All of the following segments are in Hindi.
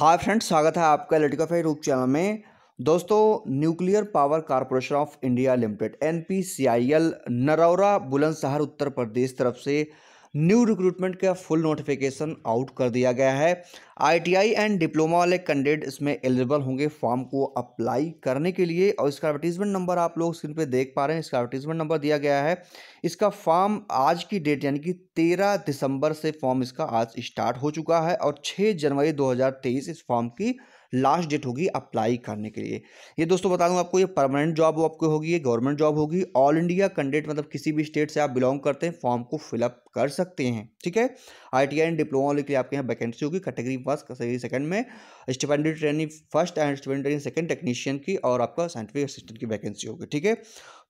हाय फ्रेंड्स स्वागत है आपका लटिका फाई रूप चैनल में दोस्तों nuclear power corporation of India limited N P C I L Narora Bulandshahr Uttar Pradesh तरफ से न्यू रिक्रूटमेंट का फुल नोटिफिकेशन आउट कर दिया गया है आईटीआई एंड डिप्लोमा वाले कैंडिडेट इसमें एलिजिबल होंगे फॉर्म को अप्लाई करने के लिए और इसका एडवर्टीजमेंट नंबर आप लोग स्क्रीन पे देख पा रहे हैं इसका एडवर्टीजमेंट नंबर दिया गया है इसका फॉर्म आज की डेट यानी कि तेरह दिसंबर से फॉर्म इसका आज स्टार्ट हो चुका है और छः जनवरी दो इस फॉर्म की लास्ट डेट होगी अप्लाई करने के लिए ये दोस्तों बता दूँ आपको ये परमानेंट जॉब आपको होगी ये गवर्नमेंट जॉब होगी ऑल इंडिया कैंडिडेट मतलब किसी भी स्टेट से आप बिलोंग करते हैं फॉर्म को फिलअप कर सकते हैं ठीक है I T I and diploma के लिए आपके यहाँ वैकेंसी होगी कैटेगरी फर्स्ट कैटेगरी सेकंड में stipendiary training first and stipendiary training second technician की और आपका साइंटिफिक असिस्टेंट की वैकेंसी होगी ठीक है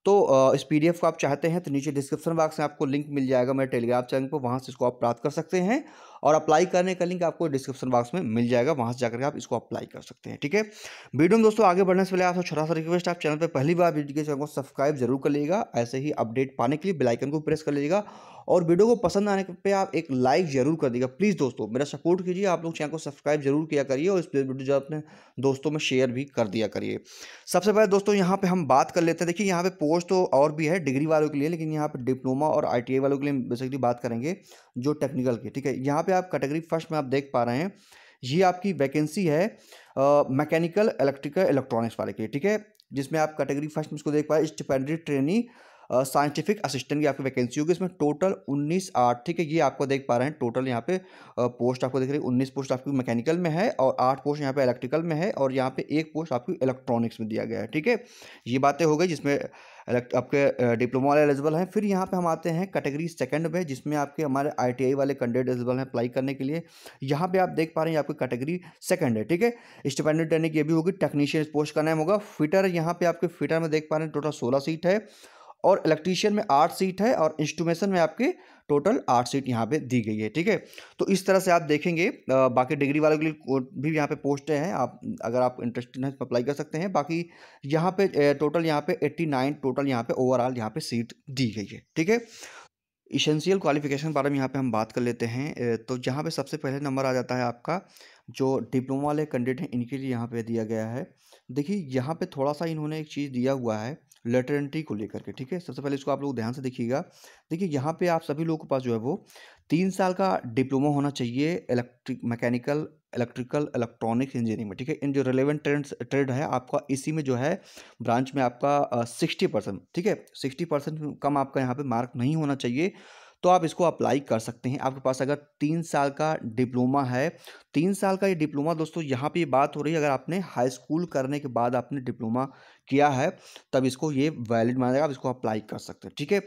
तो इस एफ को आप चाहते हैं तो नीचे डिस्क्रिप्शन बॉक्स में आपको लिंक मिल जाएगा मेरे टेलीग्राम चैनल पर वहाँ से इसको आप प्राप्त कर सकते हैं और अप्लाई करने का लिंक आपको डिस्क्रिप्शन बॉक्स में मिल जाएगा वहाँ से जाकर आप इसको अप्लाई कर सकते हैं ठीक है वीडियो में दोस्तों आगे बढ़ने से पहले आपसे छोटा सा रिक्वेस्ट आप चैनल पर पहली बार वीडियो तो के चैनल को सब्सक्राइब जरूर कर लेगा ऐसे ही अपडेट पाने के लिए बेलाइकन को प्रेस कर लीजिएगा और वीडियो को पसंद आने पे आप एक लाइक जरूर कर दीजिएगा प्लीज़ दोस्तों मेरा सपोर्ट कीजिए आप लोग चैनल को सब्सक्राइब जरूर किया करिए और इस वीडियो जो अपने दोस्तों में शेयर भी कर दिया करिए सबसे पहले दोस्तों यहाँ पर हम बात कर लेते हैं देखिए यहाँ पर पोस्ट तो और भी है डिग्री वालों के लिए लेकिन यहाँ पर डिप्लोमा और आई वालों के लिए बेसिकली बात करेंगे जो टेक्निकल की ठीक है यहाँ पर आप कैटेगरी फर्स्ट में आप देख पा रहे हैं ये आपकी वैकेंसी है मैकेनिकल इलेक्ट्रिकल इलेक्ट्रॉनिक्स वाले के लिए ठीक है जिसमें आप कैटेगरी फर्स्ट में इसको देख पाए स्टिपेंडरी ट्रेनी साइंटिफिक असिस्टेंट की आपकी वैकेंसी होगी इसमें टोटल उन्नीस आठ ठीक है ये आपको देख पा रहे हैं टोटल यहाँ पे पोस्ट आपको देख रही है उन्नीस पोस्ट आपकी मैकेनिकल में है और आठ पोस्ट यहाँ पे इलेक्ट्रिकल में है और यहाँ पे एक पोस्ट आपकी इलेक्ट्रॉनिक्स में दिया गया है ठीक है ये बातें हो गई जिसमें आपके डिप्लोमा वाले एलिजिबल हैं फिर यहाँ पे हम आते हैं कैटेगरी सेकंड में जिसमें आपके हमारे आईटीआई वाले कैंडिडेट एलिजिबल हैं अप्लाई करने के लिए यहाँ पे आप देख पा रहे हैं आपकी कैटेगरी सेकंड है ठीक है स्टिपेंडेंट यानी कि ये भी होगी टेक्नीशियन पोस्ट का नाम होगा फिटर यहाँ पे आपके फिटर में देख पा रहे हैं टोटल सोलह सीट है और इलेक्ट्रीशियन में आठ सीट है और इंस्ट्रूमेशन में आपके टोटल आठ सीट यहाँ पे दी गई है ठीक है तो इस तरह से आप देखेंगे बाकी डिग्री वालों के लिए भी यहाँ पे पोस्टें हैं आप अगर आप इंटरेस्टेड हैं तो अप्लाई कर सकते हैं बाकी यहाँ पे टोटल यहाँ पे 89 टोटल यहाँ पे ओवरऑल यहाँ पे सीट दी गई है ठीक है इसेंशियल क्वालिफिकेशन के बारे में यहाँ पे हम बात कर लेते हैं तो जहाँ पे सबसे पहले नंबर आ जाता है आपका जो डिप्लोमा वाले कैंडिडेट हैं इनके लिए यहाँ पे दिया गया है देखिए यहाँ पे थोड़ा सा इन्होंने एक चीज़ दिया हुआ है एंट्री को लेकर के ठीक है सबसे पहले इसको आप लोग ध्यान से देखिएगा देखिए यहाँ पे आप सभी लोगों के पास जो है वो तीन साल का डिप्लोमा होना चाहिए electric mechanical electrical electronics engineering में ठीक है इन जो रिलेवेंट ट्रेंड्स ट्रेड है आपका इसी में जो है ब्रांच में आपका सिक्सटी परसेंट ठीक है सिक्सटी परसेंट कम आपका यहाँ पर मार्क नहीं होना चाहिए तो आप इसको अप्लाई कर सकते हैं आपके पास अगर तीन साल का डिप्लोमा है तीन साल का ये डिप्लोमा दोस्तों यहाँ पे बात हो रही है अगर आपने हाई स्कूल करने के बाद आपने डिप्लोमा किया है तब इसको ये वैलिड माना जाएगा आप इसको अप्लाई कर सकते हैं ठीक है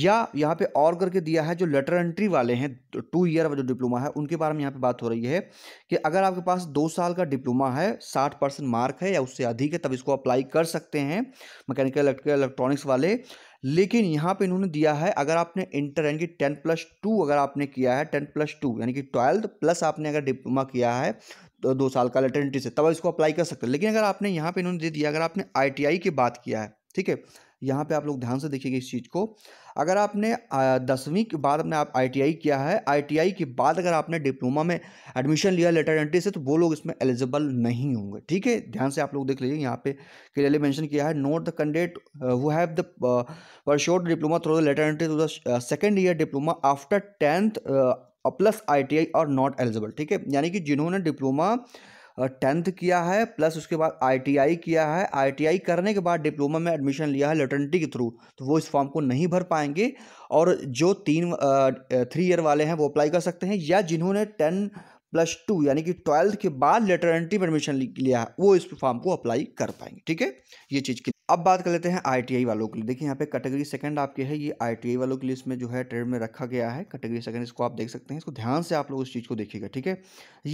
या यहाँ पे और करके दिया है जो लेटर एंट्री वाले हैं टू ईयर वाला जो डिप्लोमा है उनके बारे में यहाँ पे बात हो रही है कि अगर आपके पास दो साल का डिप्लोमा है साठ परसेंट मार्क है या उससे अधिक है तब इसको अप्लाई कर सकते हैं मैकेनिकल इलेक्ट्रिकल इलेक्ट्रॉनिक्स वाले लेकिन यहाँ पे इन्होंने दिया है अगर आपने इंटर यानी कि टेन प्लस टू अगर आपने किया है टेन प्लस टू यानी कि ट्वेल्थ प्लस आपने अगर डिप्लोमा किया है तो दो साल का लेटर से तब इसको अप्लाई कर सकते हैं लेकिन अगर आपने यहाँ पे इन्होंने दे दिया अगर आपने आई की बात किया है ठीक है यहाँ पे आप लोग ध्यान से देखिएगा इस चीज़ को अगर आपने दसवीं के बाद अपने आप आईटीआई किया है आईटीआई के बाद अगर आपने डिप्लोमा में एडमिशन लिया लेटर एंट्री से तो वो लोग इसमें एलिजिबल नहीं होंगे ठीक है ध्यान से आप लोग देख लीजिए यहाँ पे क्लियरली मेंशन किया है note the candidate who have the short diploma through the lateral entry through the second year diploma after tenth plus I are not eligible ठीक है यानी कि जिन्होंने डिप्लोमा टेंथ किया है प्लस उसके बाद आईटीआई किया है आईटीआई करने के बाद डिप्लोमा में एडमिशन लिया है लेटर्निटी के थ्रू तो वो इस फॉर्म को नहीं भर पाएंगे और जो तीन थ्री ईयर वाले हैं वो अप्लाई कर सकते हैं या जिन्होंने टेन प्लस टू यानी कि ट्वेल्थ के बाद लेटर एंट्री परमिशन लिया है वो इस फॉर्म को अप्लाई कर पाएंगे ठीक है ये चीज़ के अब बात कर लेते हैं आईटीआई वालों के लिए देखिए यहाँ पे कैटेगरी सेकंड आपके है ये आईटीआई वालों के लिए इसमें जो है ट्रेड में रखा गया है कैटेगरी सेकंड इसको आप देख सकते हैं इसको ध्यान से आप लोग उस चीज़ को देखिएगा ठीक है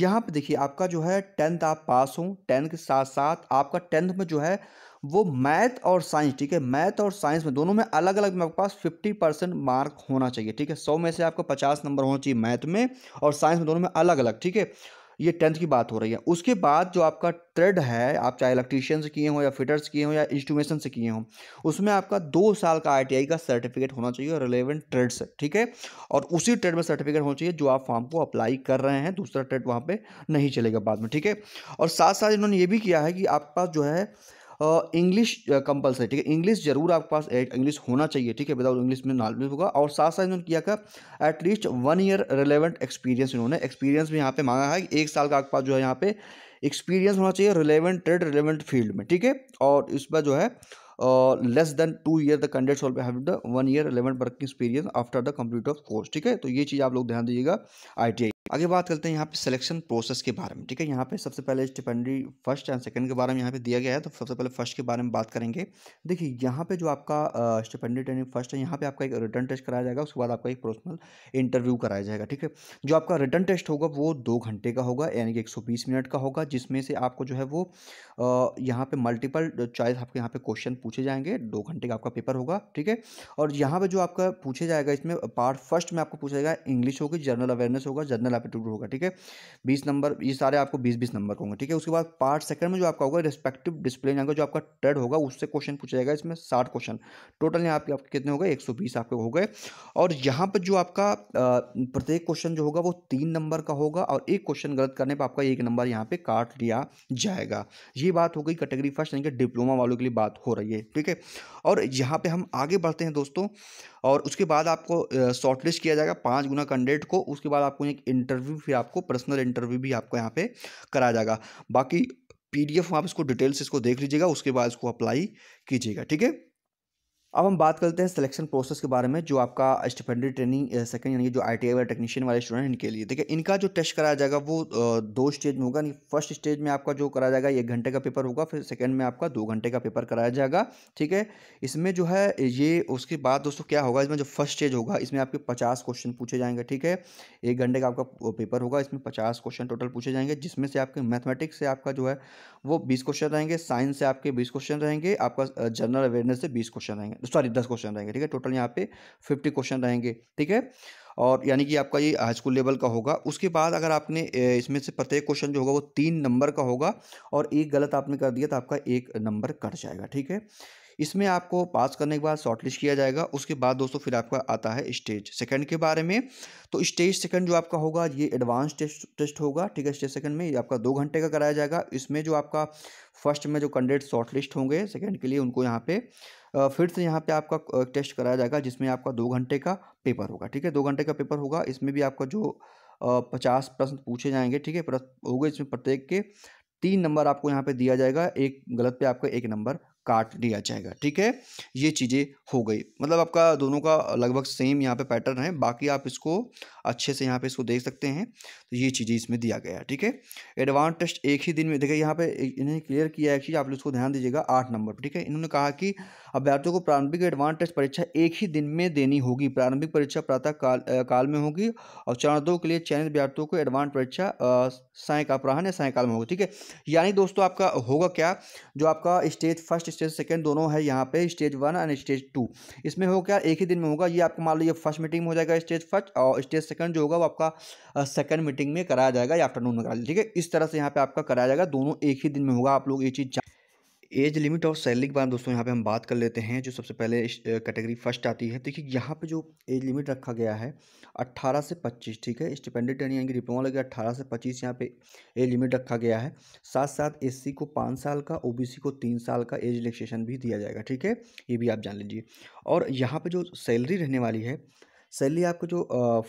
यहाँ पे देखिए आपका जो है टेंथ आप पास हों टेंथ के साथ साथ आपका टेंथ में जो है वो मैथ और साइंस ठीक है मैथ और साइंस में दोनों में अलग अलग मेरे आपके पास फिफ्टी परसेंट मार्क होना चाहिए ठीक है सौ में से आपको पचास नंबर होना चाहिए मैथ में और साइंस में दोनों में अलग अलग ठीक है ये टेंथ की बात हो रही है उसके बाद जो आपका ट्रेड है आप चाहे इलेक्ट्रीशियन से किए हों या फिटर्स किए हों या इंस्टूमेशन से किए हों उसमें आपका दो साल का आई का सर्टिफिकेट होना चाहिए और रिलेवेंट ट्रेड से ठीक है और उसी ट्रेड में सर्टिफिकेट होना चाहिए जो आप फॉर्म को अप्लाई कर रहे हैं दूसरा ट्रेड वहाँ पर नहीं चलेगा बाद में ठीक है और साथ साथ इन्होंने ये भी किया है कि आपके पास जो है इंग्लिश कंपलसरी ठीक है इंग्लिश जरूर आपके पास इंग्लिश होना चाहिए ठीक है विदाउट इंग्लिश में नॉलेज होगा और साथ साथ इन्होंने किया का at least one year relevant experience इन्होंने एक्सपीरियंस भी यहाँ पे मांगा है एक साल का आपके पास जो है यहाँ पे एक्सपीरियंस होना चाहिए रिलेवेंट ट्रेड रिलेवेंट फील्ड में ठीक है और इस पर जो है less than two year the candidates all have the one year relevant working experience after the complete of course ठीक है तो ये चीज़ आप लोग ध्यान दीजिएगा आई आगे बात करते हैं यहाँ पे सिलेक्शन प्रोसेस के बारे में ठीक है यहाँ पे सबसे पहले स्टिपेंडरी फर्स्ट एंड सेकंड के बारे में यहाँ पे दिया गया है तो सबसे पहले फर्स्ट के बारे में बात करेंगे देखिए यहाँ पे जो आपका स्टिपेंडरी ट्रेनिंग फर्स्ट है यहाँ पे आपका एक रिटर्न टेस्ट कराया जाएगा उसके बाद आपका एक पर्सनल इंटरव्यू कराया जाएगा ठीक है जो आपका रिटर्न टेस्ट होगा वो दो घंटे का होगा यानी कि एक मिनट का होगा जिसमें से आपको जो है वो यहाँ पर मल्टीपल चॉइस आपके यहाँ पर क्वेश्चन पूछे जाएंगे दो घंटे का आपका पेपर होगा ठीक है और यहाँ पर जो आपका पूछे जाएगा इसमें पार्ट फर्स्ट में आपको पूछा जाएगा इंग्लिश होगी जनरल अवेयरनेस होगा जनरल पहला पे टू होगा ठीक है बीस नंबर ये सारे आपको बीस बीस नंबर होंगे ठीक है उसके बाद पार्ट सेकंड में जो आपका होगा रिस्पेक्टिव डिस्प्ले यहाँ जो आपका ट्रेड होगा उससे क्वेश्चन पूछा जाएगा इसमें साठ क्वेश्चन टोटल यहाँ पे आपके कितने हो गए एक आपके हो गए और यहाँ पर जो आपका प्रत्येक क्वेश्चन जो होगा वो तीन नंबर का होगा और एक क्वेश्चन गलत करने पर आपका एक नंबर यहाँ पे काट लिया जाएगा ये बात हो गई कैटेगरी फर्स्ट यानी कि डिप्लोमा वालों के लिए बात हो रही है ठीक है और यहाँ पे हम आगे बढ़ते हैं दोस्तों और उसके बाद आपको शॉर्टलिस्ट किया जाएगा पाँच गुना कैंडिडेट को उसके बाद आपको एक इन इंटरव्यू फिर आपको पर्सनल इंटरव्यू भी आपको यहाँ पे कराया जाएगा बाकी पीडीएफ आप इसको डिटेल्स इसको देख लीजिएगा उसके बाद इसको अप्लाई कीजिएगा ठीक है अब हम बात करते हैं सिलेक्शन प्रोसेस के बारे में जो आपका स्टिपेंडरी ट्रेनिंग सेकंड यानी जो आई वाले टेक्नीशियन वाले स्टूडेंट इनके लिए देखिए इनका जो टेस्ट कराया जाएगा वो दो स्टेज में होगा यानी फर्स्ट स्टेज में आपका जो कराया जाएगा एक घंटे का पेपर होगा फिर सेकंड में आपका दो घंटे का पेपर कराया जाएगा ठीक है इसमें जो है ये उसके बाद दोस्तों क्या होगा इसमें जो फर्स्ट स्टेज होगा इसमें आपके पचास क्वेश्चन पूछे जाएंगे ठीक है एक घंटे का आपका पेपर होगा इसमें पचास क्वेश्चन टोटल पूछे जाएंगे जिसमें से आपके मैथमेटिक्स से आपका जो है वो बीस क्वेश्चन रहेंगे साइंस से आपके बीस क्वेश्चन रहेंगे आपका जनरल अवेयरनेस से बीस क्वेश्चन रहेंगे सॉरी दस क्वेश्चन रहेंगे ठीक है टोटल यहाँ पे फिफ्टी क्वेश्चन रहेंगे ठीक है और यानी कि आपका ये हाई स्कूल लेवल का होगा उसके बाद अगर आपने इसमें से प्रत्येक क्वेश्चन जो होगा वो तीन नंबर का होगा और एक गलत आपने कर दिया तो आपका एक नंबर कट जाएगा ठीक है इसमें आपको पास करने के बाद शॉर्टलिस्ट किया जाएगा उसके बाद दोस्तों फिर आपका आता है स्टेज सेकंड के बारे में तो स्टेज सेकंड जो आपका होगा ये एडवांस टेस्ट टेस्ट होगा ठीक है स्टेज सेकंड में ये आपका दो घंटे का कराया जाएगा इसमें जो आपका फर्स्ट में जो कैंडिडेट शॉर्टलिस्ट होंगे सेकंड के लिए उनको यहाँ पे फिर से यहाँ पे आपका टेस्ट कराया जाएगा जिसमें आपका दो घंटे का पेपर होगा ठीक है दो घंटे का पेपर होगा इसमें भी आपका जो पचास प्रश्न पूछे जाएंगे ठीक है होगा इसमें प्रत्येक के तीन नंबर आपको यहाँ पे दिया जाएगा एक गलत पे आपका एक नंबर काट दिया जाएगा ठीक है ये चीज़ें हो गई मतलब आपका दोनों का लगभग सेम यहाँ पे पैटर्न है बाकी आप इसको अच्छे से यहाँ पे इसको देख सकते हैं तो ये चीज़ें इसमें दिया गया ठीक है एडवांस टेस्ट एक ही दिन में देखिए यहाँ पे इन्हें क्लियर किया है कि आप लोग इसको ध्यान दीजिएगा आठ नंबर ठीक है इन्होंने कहा कि अभ्यर्थियों को प्रारंभिक एडवांस टेस्ट परीक्षा एक ही दिन में देनी होगी प्रारंभिक परीक्षा प्रातः काल काल में होगी और चरण दो के लिए चयनित अभ्यर्थियों को एडवांस परीक्षा का अपराहन या सायकाल में होगी ठीक है यानी दोस्तों आपका होगा क्या जो आपका स्टेज फर्स्ट स्टेज सेकेंड दोनों है यहाँ पे stage one and stage two इसमें होगा क्या एक ही दिन में होगा ये आपको मान लो फर्स्ट मीटिंग में हो जाएगा स्टेज फर्स्ट और स्टेज सेकंड जो होगा वो आपका सेकेंड मीटिंग में कराया जाएगा या आफ्टरनून में कराया ठीक है इस तरह से यहाँ पे आपका कराया जाएगा दोनों एक ही दिन में होगा आप लोग ये चीज़ एज लिमिट और सैलरी के बाद दोस्तों यहाँ पे हम बात कर लेते हैं जो सबसे पहले कैटेगरी फर्स्ट आती है देखिए यहाँ पे जो एज लिमिट रखा गया है 18 से 25 ठीक है स्टिपेंडेड यानी कि डिप्लोमा लगे 18 से 25 यहाँ पे एज लिमिट रखा गया है साथ साथ एससी को पाँच साल का ओबीसी को तीन साल का एज रिलेक्सेशन भी दिया जाएगा ठीक है ये भी आप जान लीजिए और यहाँ पर जो सैलरी रहने वाली है सैलरी आपको जो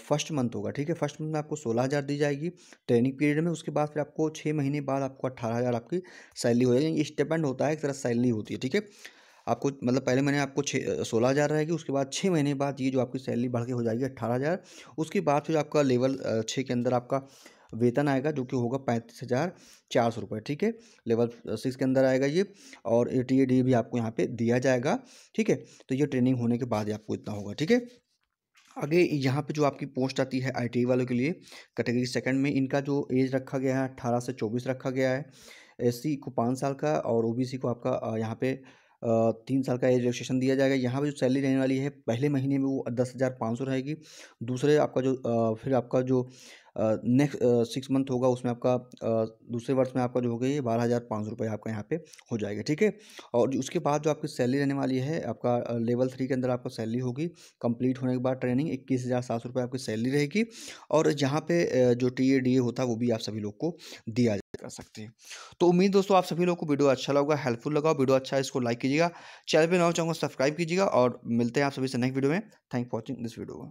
फर्स्ट मंथ होगा ठीक है फर्स्ट मंथ में आपको सोलह हज़ार दी जाएगी ट्रेनिंग पीरियड में उसके बाद फिर आपको छः महीने बाद आपको अट्ठारह हज़ार आपकी सैलरी हो जाएगी ये स्टेपेंड होता है एक तरह सैलरी होती है ठीक है आपको मतलब पहले महीने आपको छः सोलह हज़ार रहेगी उसके बाद छः महीने बाद ये जो आपकी सैलरी बढ़ के हो जाएगी अट्ठारह हज़ार उसके बाद फिर आपका लेवल छः के अंदर आपका वेतन आएगा जो कि होगा पैंतीस हज़ार चार सौ रुपये ठीक है लेवल सिक्स के अंदर आएगा ये और ए टी ए डी भी आपको यहाँ पे दिया जाएगा ठीक है तो ये ट्रेनिंग होने के बाद आपको इतना होगा ठीक है आगे यहाँ पे जो आपकी पोस्ट आती है आई e वालों के लिए कैटेगरी सेकंड में इनका जो एज रखा गया है अट्ठारह से चौबीस रखा गया है एस को पाँच साल का और ओ को आपका यहाँ पे तीन साल का एज रजिस्ट्रेशन दिया जाएगा यहाँ पे जो सैलरी रहने वाली है पहले महीने में वो दस हज़ार पाँच सौ रहेगी दूसरे आपका जो फिर आपका जो नेक्स्ट सिक्स मंथ होगा उसमें आपका दूसरे वर्ष में आपका जो होगा ये बारह हज़ार पाँच सौ रुपये आपका यहाँ पे हो जाएगा ठीक है और उसके बाद जो आपकी सैलरी रहने वाली है आपका लेवल थ्री के अंदर आपका सैलरी होगी कंप्लीट होने के बाद ट्रेनिंग इक्कीस हज़ार सात सौ रुपये आपकी सैलरी रहेगी और जहाँ पे जो टी ए डी ए होता है वो भी आप सभी लोग को दिया कर सकते हैं तो उम्मीद दोस्तों आप सभी लोग को वीडियो अच्छा लगा हेल्पफुल लगा वीडियो अच्छा है इसको लाइक कीजिएगा चैनल पर नौ चाहूँगा सब्सक्राइब कीजिएगा और मिलते हैं आप सभी से नेक्स्ट वीडियो में thank for watching this video